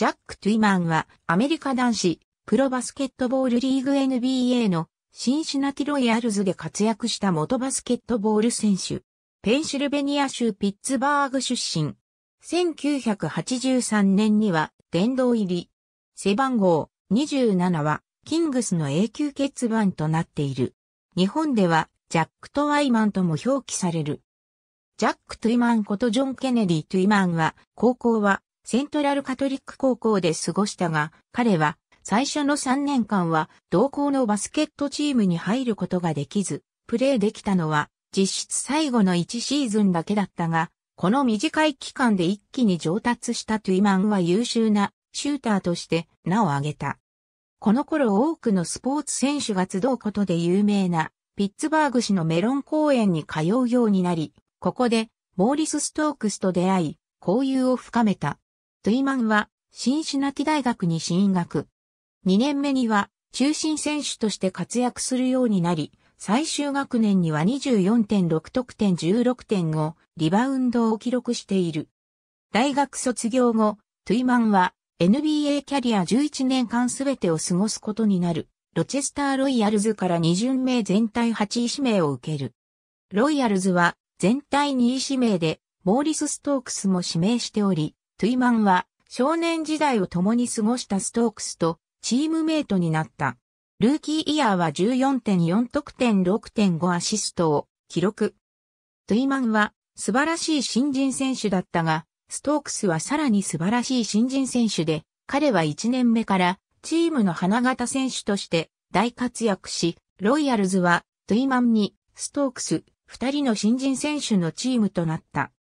ジャック・トゥイマンはアメリカ男子プロバスケットボールリーグ NBA のシンシナティロイヤルズで活躍した元バスケットボール選手。ペンシルベニア州ピッツバーグ出身。1983年には殿堂入り。背番号27はキングスの永久欠番となっている。日本ではジャック・トワイマンとも表記される。ジャック・トゥイマンことジョン・ケネディ・トゥイマンは、高校はセントラルカトリック高校で過ごしたが、彼は最初の3年間は同校のバスケットチームに入ることができず、プレーできたのは実質最後の1シーズンだけだったが、この短い期間で一気に上達したトゥイマンは優秀なシューターとして名を挙げた。この頃多くのスポーツ選手が集うことで有名なピッツバーグ市のメロン公園に通うようになり、ここでモーリス・ストークスと出会い、交友を深めた。トゥイマンは、シンシナティ大学に進学。2年目には、中心選手として活躍するようになり、最終学年には24.6得点16.5リバウンドを記録している。大学卒業後、トゥイマンは NBA キャリア11年間すべてを過ごすことになる、ロチェスターロイヤルズから2巡目全体8位指名を受ける。ロイヤルズは全体2位指名で、モーリス・ストークスも指名しており、トゥイマンは少年時代を共に過ごしたストークスとチームメイトになった。ルーキーイヤーは14.4得点6.5アシストを記録。トゥイマンは素晴らしい新人選手だったが、ストークスはさらに素晴らしい新人選手で、彼は1年目からチームの花形選手として大活躍し、ロイヤルズはトゥイマンにストークス2人の新人選手のチームとなった。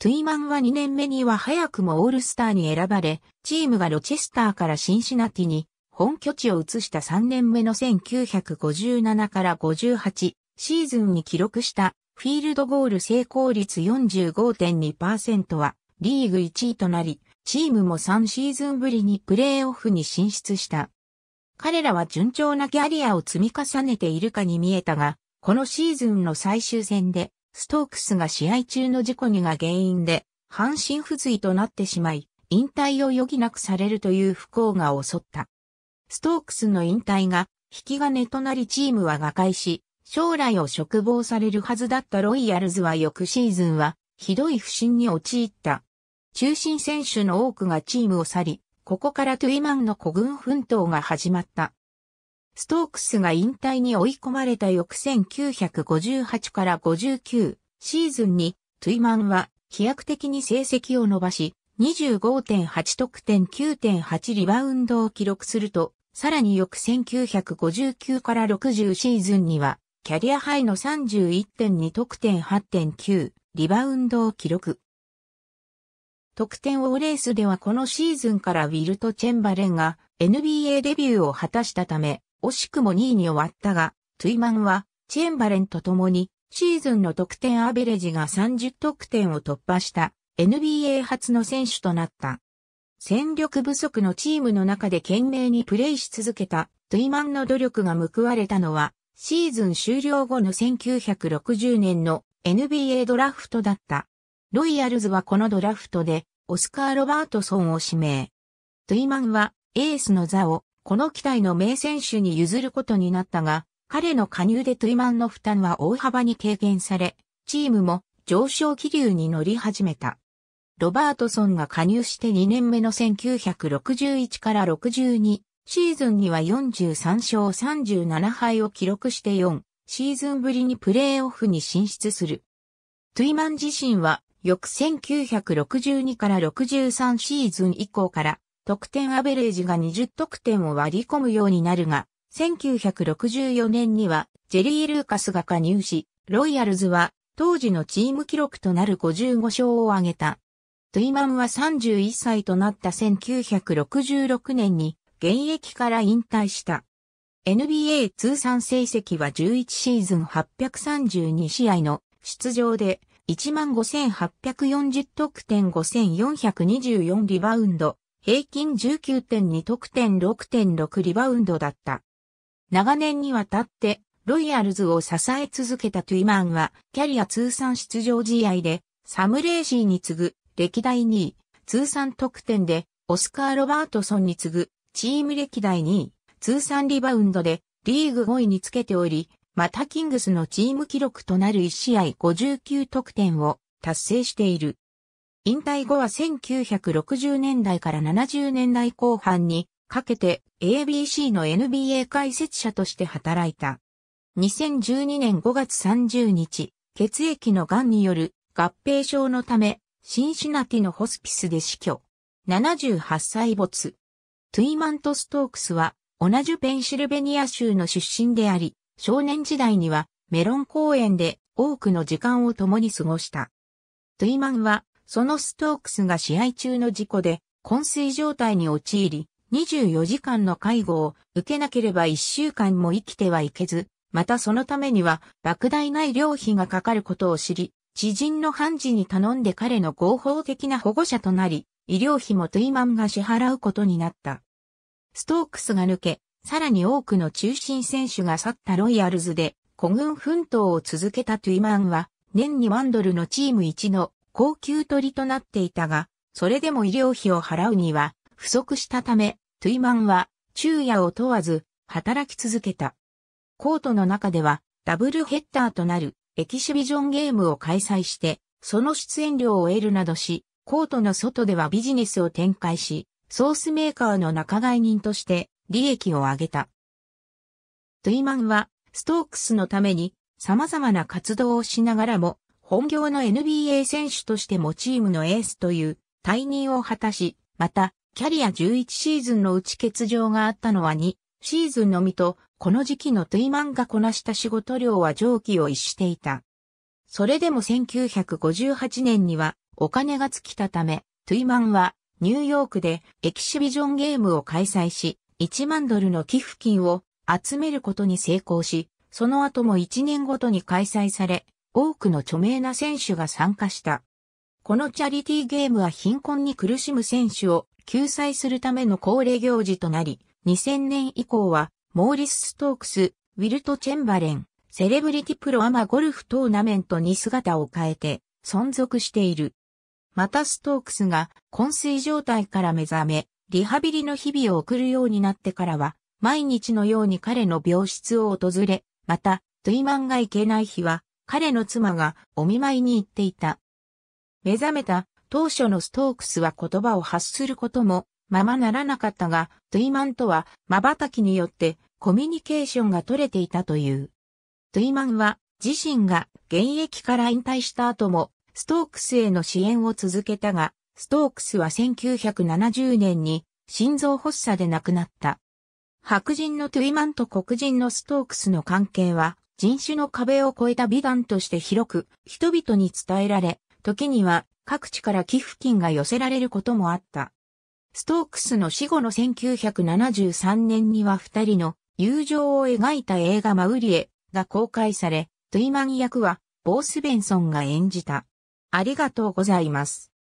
トゥイマンは2年目には早くもオールスターに選ばれ、チームがロチェスターからシンシナティに本拠地を移した3年目の1957から58シーズンに記録したフィールドゴール成功率45.2%はリーグ1位となり、チームも3シーズンぶりにプレーオフに進出した。彼らは順調なキャリアを積み重ねているかに見えたが、このシーズンの最終戦でストークスが試合中の事故にが原因で、半身不随となってしまい、引退を余儀なくされるという不幸が襲った。ストークスの引退が引き金となりチームは瓦解し、将来を嘱望されるはずだったロイヤルズは翌シーズンは、ひどい不振に陥った。中心選手の多くがチームを去り、ここからトゥイマンの孤軍奮闘が始まった。ストークスが引退に追い込まれた翌1958から59シーズンに、トゥイマンは飛躍的に成績を伸ばし、25.8得点9.8リバウンドを記録すると、さらに翌1959から60シーズンには、キャリアハイの31.2得点8.9リバウンドを記録。得点王レースではこのシーズンからウィルト・チェンバレンが NBA デビューを果たしたため、惜しくも2位に終わったが、トゥイマンは、チェンバレンと共に、シーズンの得点アベレージが30得点を突破した NBA 初の選手となった。戦力不足のチームの中で懸命にプレーし続けたトゥイマンの努力が報われたのはシーズン終了後の1960年の NBA ドラフトだった。ロイヤルズはこのドラフトでオスカー・ロバートソンを指名。トゥイマンはエースの座をこの機体の名選手に譲ることになったが、彼の加入でトゥイマンの負担は大幅に軽減され、チームも上昇気流に乗り始めた。ロバートソンが加入して2年目の1961から62シーズンには43勝37敗を記録して4シーズンぶりにプレーオフに進出する。トゥイマン自身は翌1962から63シーズン以降から得点アベレージが20得点を割り込むようになるが、1964年にはジェリー・ルーカスが加入し、ロイヤルズは当時のチーム記録となる55勝を挙げた。トゥイマンは31歳となった1966年に現役から引退した。NBA 通算成績は11シーズン832試合の出場で15,840得点5,424リバウンド平均19.2得点6.6リバウンドだった。長年にわたってロイヤルズを支え続けたトゥイマンは、キャリア通算出場試合で、サムレーシーに次ぐ歴代2位、通算得点で、オスカー・ロバートソンに次ぐ、チーム歴代2位、通算リバウンドで、リーグ5位につけており、またキングスのチーム記録となる1試合59得点を達成している。引退後は1960年代から70年代後半にかけて ABC の NBA 解説者として働いた。2012年5月30日、血液の癌による合併症のため、シンシナティのホスピスで死去。78歳没。トゥイマント・ストークスは同じペンシルベニア州の出身であり、少年時代にはメロン公園で多くの時間を共に過ごした。トゥイマンはそのストークスが試合中の事故で、昏睡状態に陥り、24時間の介護を受けなければ1週間も生きてはいけず、またそのためには莫大な医療費がかかることを知り、知人の判事に頼んで彼の合法的な保護者となり、医療費もトゥイマンが支払うことになった。ストークスが抜け、さらに多くの中心選手が去ったロイヤルズで、孤軍奮闘を続けたトゥイマンは、年にワンドルのチーム1の高級鳥となっていたが、それでも医療費を払うには不足したため、トゥイマンは昼夜を問わず働き続けた。コートの中ではダブルヘッダーとなるエキシビジョンゲームを開催して、その出演料を得るなどし、コートの外ではビジネスを展開し、ソースメーカーの仲買人として利益を上げた。トゥイマンはストークスのために様々な活動をしながらも本業の NBA 選手としてもチームのエースという退任を果たし、また、キャリア11シーズンのうち欠場があったのは2シーズンのみと、この時期のトゥイマンがこなした仕事量は上記を逸していた。それでも1958年にはお金が尽きたため、トゥイマンはニューヨークでエキシビジョンゲームを開催し、1万ドルの寄付金を集めることに成功し、その後も1年ごとに開催され、多くの著名な選手が参加した。このチャリティーゲームは貧困に苦しむ選手を救済するための恒例行事となり、2000年以降は、モーリス・ストークス、ウィルト・チェンバレン、セレブリティプロアマゴルフトーナメントに姿を変えて存続している。またストークスが昏睡状態から目覚め、リハビリの日々を送るようになってからは、毎日のように彼の病室を訪れ、また、トイマンが行けない日は、彼の妻がお見舞いに行っていた。目覚めた当初のストークスは言葉を発することもままならなかったが、トゥイマンとは瞬きによってコミュニケーションが取れていたという。トゥイマンは自身が現役から引退した後もストークスへの支援を続けたが、ストークスは1970年に心臓発作で亡くなった。白人のトゥイマンと黒人のストークスの関係は人種の壁を越えた美談として広く人々に伝えられ、時には各地から寄付金が寄せられることもあった。ストークスの死後の1973年には二人の友情を描いた映画マウリエが公開され、トゥイマン役はボースベンソンが演じた。ありがとうございます。